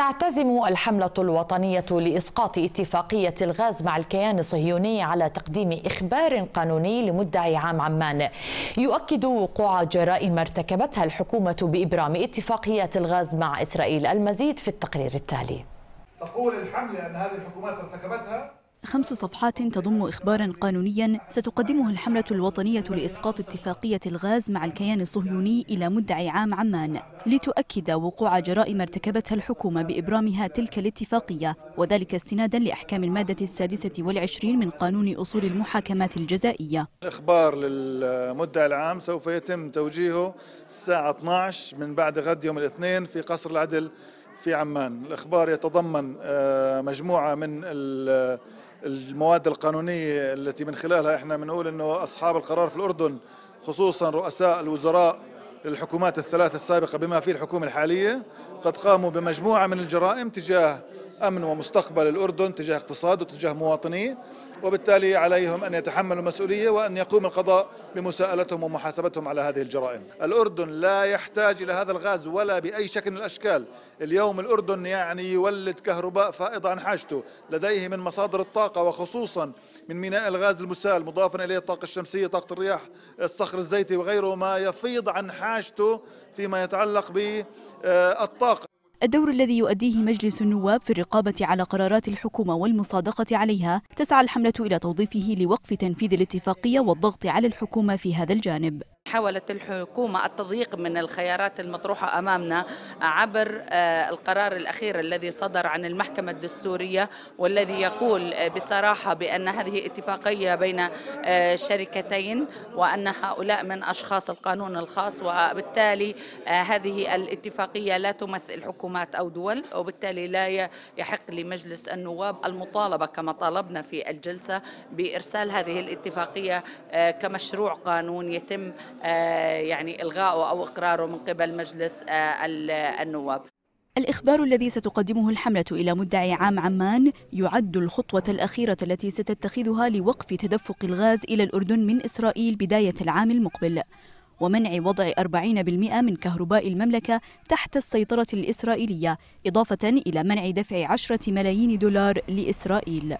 تعتزم الحملة الوطنية لإسقاط اتفاقية الغاز مع الكيان الصهيوني على تقديم إخبار قانوني لمدعي عام عمان يؤكد وقوع جرائم ارتكبتها الحكومة بإبرام اتفاقية الغاز مع إسرائيل المزيد في التقرير التالي تقول الحملة أن هذه الحكومات ارتكبتها خمس صفحات تضم إخبارا قانونيا ستقدمه الحملة الوطنية لإسقاط اتفاقية الغاز مع الكيان الصهيوني إلى مدعي عام عمان لتؤكد وقوع جرائم ارتكبتها الحكومة بإبرامها تلك الاتفاقية وذلك استنادا لأحكام المادة السادسة والعشرين من قانون أصول المحاكمات الجزائية الإخبار للمدعي العام سوف يتم توجيهه الساعة 12 من بعد غد يوم الاثنين في قصر العدل في عمان الإخبار يتضمن آه، مجموعة من المواد القانونية التي من خلالها إحنا بنقول أنه أصحاب القرار في الأردن خصوصا رؤساء الوزراء للحكومات الثلاثه السابقة بما في الحكومة الحالية قد قاموا بمجموعة من الجرائم تجاه أمن ومستقبل الأردن تجاه اقتصاد وتجاه مواطنيه وبالتالي عليهم أن يتحملوا المسؤولية وأن يقوم القضاء بمساءلتهم ومحاسبتهم على هذه الجرائم الأردن لا يحتاج إلى هذا الغاز ولا بأي شكل من الأشكال اليوم الأردن يعني يولد كهرباء فائض عن حاجته لديه من مصادر الطاقة وخصوصا من ميناء الغاز المسال مضافا إليه الطاقة الشمسية طاقة الرياح الصخر الزيتي وغيره ما يفيض عن حاجته فيما يتعلق بالطاقة الدور الذي يؤديه مجلس النواب في الرقابة على قرارات الحكومة والمصادقة عليها تسعى الحملة إلى توظيفه لوقف تنفيذ الاتفاقية والضغط على الحكومة في هذا الجانب حاولت الحكومة التضييق من الخيارات المطروحة أمامنا عبر آه، القرار الأخير الذي صدر عن المحكمة الدستورية والذي يقول آه، بصراحة بأن هذه اتفاقية بين آه، شركتين وأن هؤلاء من أشخاص القانون الخاص وبالتالي هذه الاتفاقية لا تمثل حكومات أو دول وبالتالي لا يحق لمجلس النواب المطالبة كما طالبنا في الجلسة بإرسال هذه الاتفاقية كمشروع قانون يتم آه، يعني إلغائه أو إقراره من قبل مجلس آه، النواب الإخبار الذي ستقدمه الحملة إلى مدعي عام عمان يعد الخطوة الأخيرة التي ستتخذها لوقف تدفق الغاز إلى الأردن من إسرائيل بداية العام المقبل ومنع وضع 40% من كهرباء المملكة تحت السيطرة الإسرائيلية إضافة إلى منع دفع 10 ملايين دولار لإسرائيل